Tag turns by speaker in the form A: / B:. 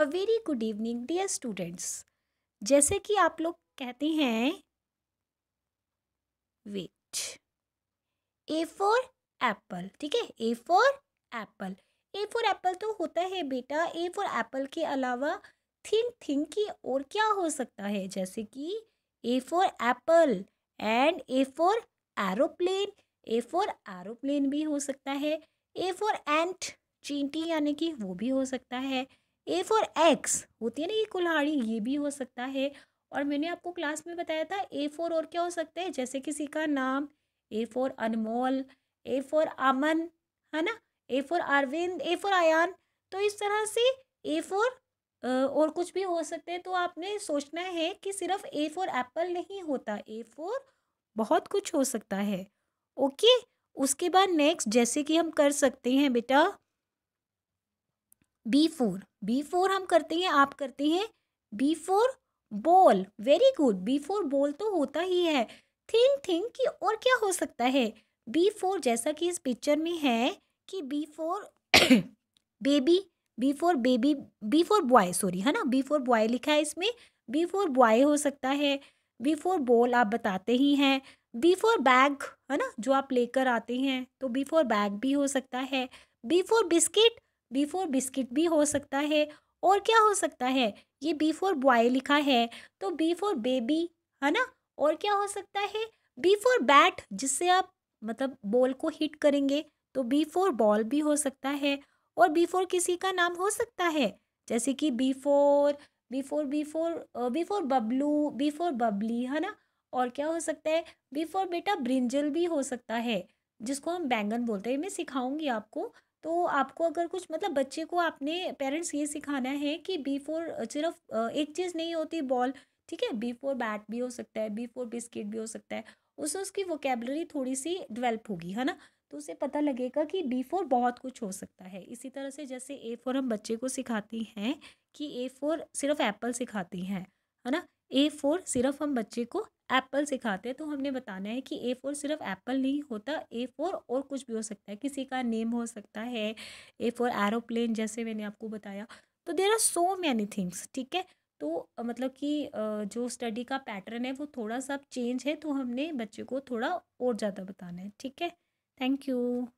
A: अ very good evening dear students जैसे कि आप लोग कहते हैं वेट ए फॉर एप्पल ठीक है A for apple A for apple तो होता है बेटा ए फॉर एप्पल के अलावा थिंक थिंक की और क्या हो सकता है जैसे कि A for apple and A for aeroplane A for aeroplane भी हो सकता है ए फॉर एंट चींटी यानी कि वो भी हो सकता है ए फॉर एक्स होती है ना ये कुल्हाड़ी ये भी हो सकता है और मैंने आपको क्लास में बताया था ए फोर और क्या हो सकते हैं जैसे किसी का नाम A for Anmol A for Aman है ना A for Arvind A for Ayaan तो इस तरह से ए फोर और कुछ भी हो सकते हैं तो आपने सोचना है कि सिर्फ ए फॉर एप्पल नहीं होता ए फोर बहुत कुछ हो सकता है ओके उसके बाद नेक्स्ट जैसे कि हम कर सकते हैं बेटा बी फोर बी फोर हम करते हैं आप करते हैं B for ball very good B for ball तो होता ही है थिंक थिंक कि और क्या हो सकता है बी फोर जैसा कि इस पिक्चर में है कि B for baby B for baby B for boy sorry है ना बी फोर बॉय लिखा है इसमें बी फोर बॉय हो सकता है बी फोर बॉल आप बताते ही हैं बी फोर बैग है ना जो आप लेकर आते हैं तो बी फोर बैग भी हो सकता है B for biscuit before biscuit भी हो सकता है और क्या हो सकता है ये बी फोर बॉय लिखा है तो बी फोर बेबी है ना और क्या हो सकता है बी फोर बैट जिससे आप मतलब बॉल को हिट करेंगे तो बी फोर बॉल भी हो सकता है और बी फोर किसी का नाम हो सकता है जैसे कि B for B for B for B for Bablu B for Babli है ना और क्या हो सकता है बी फोर बेटा ब्रिंजल भी हो सकता है जिसको हम बैंगन बोलते हैं मैं सिखाऊंगी आपको तो आपको अगर कुछ मतलब बच्चे को आपने पेरेंट्स ये सिखाना है कि बिफोर सिर्फ एक चीज़ नहीं होती बॉल ठीक है बिफोर बैट भी हो सकता है बिफोर बिस्किट भी हो सकता है उससे उसकी वोकेबलरी थोड़ी सी डिवेल्प होगी है ना तो उसे पता लगेगा कि बी फोर बहुत कुछ हो सकता है इसी तरह से जैसे ए फोर हम बच्चे को सिखाती हैं कि ए फोर सिर्फ एप्पल सिखाती हैं है ना ए फोर सिर्फ हम बच्चे को एप्पल सिखाते हैं तो हमने बताना है कि ए फोर सिर्फ एप्पल नहीं होता ए फोर और कुछ भी हो सकता है किसी का नेम हो सकता है ए फोर एरोप्लेन जैसे मैंने आपको बताया तो there are so many things ठीक है तो मतलब कि जो स्टडी का पैटर्न है वो थोड़ा सा चेंज है तो हमने बच्चे को थोड़ा और ज़्यादा बताना है ठीक है थैंक यू